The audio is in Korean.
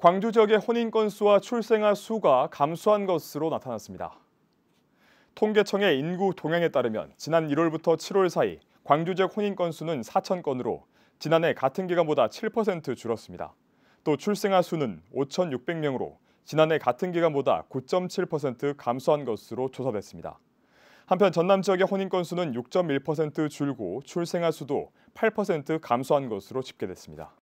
광주 지역의 혼인 건수와 출생아 수가 감소한 것으로 나타났습니다. 통계청의 인구 동향에 따르면 지난 1월부터 7월 사이 광주 지역 혼인 건수는 4천 건으로 지난해 같은 기간보다 7% 줄었습니다. 또 출생아 수는 5,600명으로 지난해 같은 기간보다 9.7% 감소한 것으로 조사됐습니다. 한편 전남 지역의 혼인 건수는 6.1% 줄고 출생아 수도 8% 감소한 것으로 집계됐습니다.